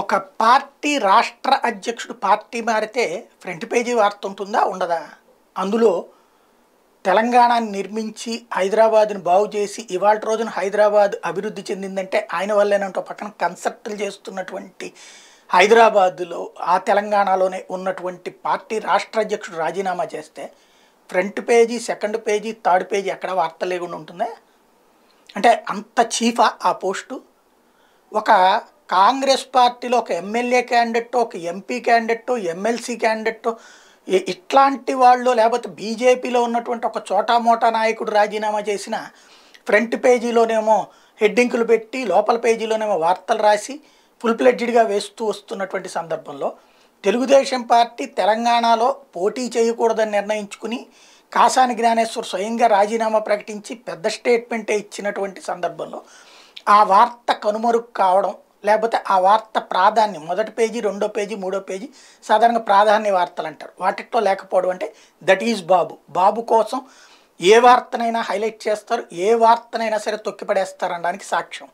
ఒక పార్టీ రాష్ట్ర అధ్యక్షుడు పార్టీ మారితే ఫ్రంట్ పేజీ వార్త ఉంటుందా ఉండదా అందులో తెలంగాణని నిర్మించి హైదరాబాద్ను బాగు చేసి ఇవాళ రోజున హైదరాబాద్ అభివృద్ధి చెందిందంటే ఆయన వల్లేనంటూ పక్కన కన్సర్ట్లు చేస్తున్నటువంటి హైదరాబాదులో ఆ తెలంగాణలోనే ఉన్నటువంటి పార్టీ రాష్ట్ర అధ్యక్షుడు రాజీనామా చేస్తే front page second page third page ఎక్కడ వార్త లేకుండా ఉంటుందా అంటే అంత చీఫా ఆ పోస్టు ఒక కాంగ్రెస్ పార్టీలో ఒక ఎమ్మెల్యే క్యాండిడేట్ ఒక ఎంపీ క్యాండిడేట్ ఎమ్మెల్సీ క్యాండిడేట్ ఇట్లాంటి వాళ్ళు లేకపోతే బీజేపీలో ఉన్నటువంటి ఒక చోటా మోటా నాయకుడు రాజీనామా చేసిన ఫ్రంట్ పేజీలోనేమో హెడ్డింకులు పెట్టి లోపల పేజీలోనేమో వార్తలు రాసి ఫుల్ ప్లెడ్జ్డ్గా వేస్తూ వస్తున్నటువంటి సందర్భంలో తెలుగుదేశం పార్టీ తెలంగాణలో పోటీ చేయకూడదని నిర్ణయించుకుని కాసాని జ్ఞానేశ్వర్ స్వయంగా రాజీనామా ప్రకటించి పెద్ద స్టేట్మెంటే ఇచ్చినటువంటి సందర్భంలో ఆ వార్త కనుమరుగు కావడం లేకపోతే ఆ వార్త ప్రాధాన్యం మొదటి పేజీ రెండో పేజీ మూడో పేజీ సాధారణంగా ప్రాధాన్య వార్తలు అంటారు వాటితో లేకపోవడం అంటే దట్ ఈజ్ బాబు బాబు కోసం ఏ వార్తనైనా హైలైట్ చేస్తారు ఏ వార్తనైనా సరే తొక్కిపడేస్తారు అనడానికి సాక్ష్యం